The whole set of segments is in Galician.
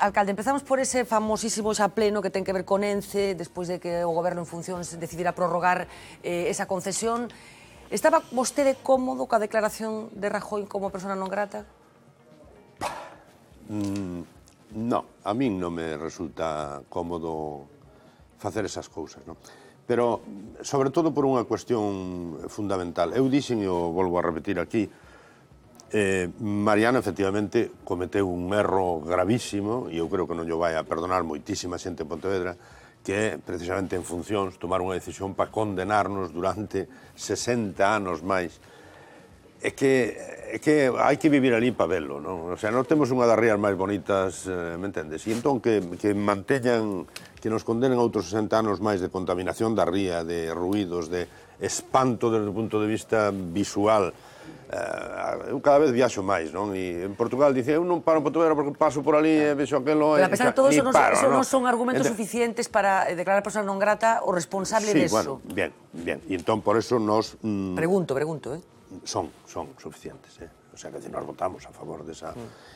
Alcalde, empezamos por ese famosísimo xa pleno que ten que ver con ENCE, despois de que o goberno en funcións decidira prorrogar eh, esa concesión. Estaba vostede cómodo coa declaración de Rajoy como persona non grata? Mm, no, a min non me resulta cómodo facer esas cousas, non? Pero, sobre todo, por unha cuestión fundamental. Eu dixen, e o volvo a repetir aquí, Eh, Mariano efectivamente cometeu un erro gravísimo e eu creo que non lle vai a perdonar moitísima xente en Pontevedra que precisamente en funcións tomar unha decisión para condenarnos durante 60 anos máis é que é que hai que vivir ali para verlo, non? O sea, non temos unha das rías máis bonitas, eh, me entendes? E entón que, que manteñan, que nos condenen a outros 60 anos máis de contaminación da ría, de ruidos, de espanto desde o punto de vista visual, Eh, eu cada vez viaxo máis, non? E en Portugal dice, eu non paro en Portugal porque paso por ali e vexo aquelo Pero, e a pesar de todo, eso, non, paro, eso non son argumentos Ente... suficientes para eh, declarar a persona non grata o responsable sí, eso. bueno, bien, bien. E entón, por eso, nos... Mm, pregunto, pregunto, eh? Son, son suficientes, eh? O sea, que nos votamos a favor de esa...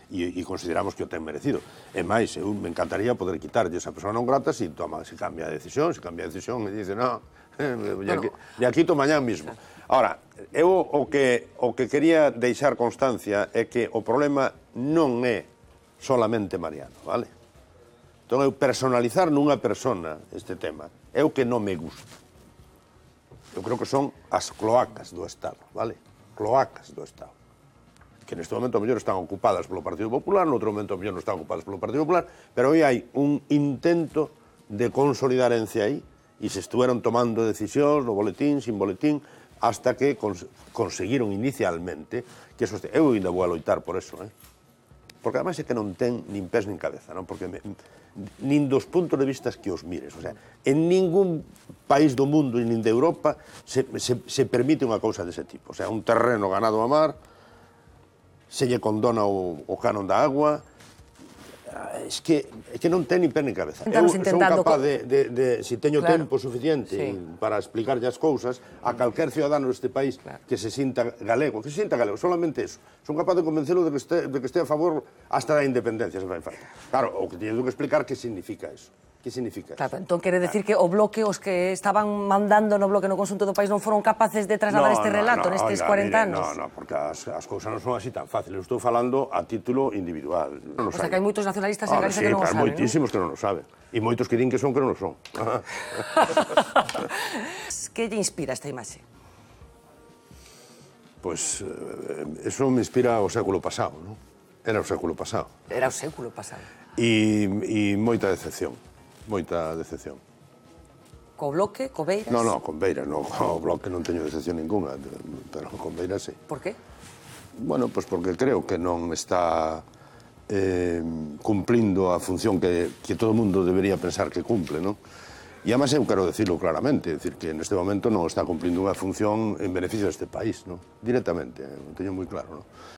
E, e consideramos que o ten merecido. E máis, eu me encantaría poder quitarlle esa persona non grata se, si toma, se si cambia a decisión, se si cambia a decisión e dice, no, eh, ya, bueno, ya quito mañá mismo. Claro Ahora, eu o que, o que quería deixar constancia é que o problema non é solamente Mariano, vale? Entón, eu personalizar nunha persona este tema é o que non me gusta. Eu creo que son as cloacas do Estado, vale? Cloacas do Estado que neste momento a mellor están ocupadas polo Partido Popular, noutro momento a mellor non están ocupadas polo Partido Popular, pero aí hai un intento de consolidarencia aí, e se estuveron tomando decisións no boletín, sin boletín, hasta que cons conseguiron inicialmente que este... eu ainda vou a loitar por eso, eh? porque además é que non ten nin pés nin cabeza, non? porque me, nin dos puntos de vistas que os mires, o sea, en ningún país do mundo e nin de Europa se, se, se permite unha cousa dese tipo, o sea, un terreno ganado a mar, se lle condona o, o canon da agua, es que, es que non ten ni pé ni cabeza. Estamos eu son capaz de, de, de se si teño claro. tempo suficiente sí. para explicarlle as cousas a calquer ciudadano deste país claro. que se sinta galego, que se sinta galego, solamente eso. Son capaz de convencelo de que este, de que este a favor hasta da independencia, se fai falta. Claro, o que teño que explicar que significa eso que significa? Claro, entón quere decir que o bloque, os que estaban mandando no bloque no consunto do país non foron capaces de trasladar no, este relato no, no, nestes oiga, 40 mire, anos? Non, non, porque as, as cousas non son así tan fáciles. Estou falando a título individual. Non o sea, que hai moitos nacionalistas en Galicia sí, que non o saben, moitísimos ¿no? que non o saben. E moitos que din que son que non o son. que lle inspira esta imaxe? Pois, pues, eh, eso me inspira ao século pasado, non? Era o século pasado. Era o século pasado. E, e moita decepción moita decepción. Co Bloque, co Beiras? No, no, con Beiras, no, co Bloque non teño decepción ninguna, pero con Beiras sí. Por qué? Bueno, pois pues porque creo que non está eh, cumplindo a función que, que todo mundo debería pensar que cumple, non? E además eu quero decirlo claramente, decir que neste momento non está cumplindo unha función en beneficio deste país, non? Directamente, non eh, teño moi claro, non?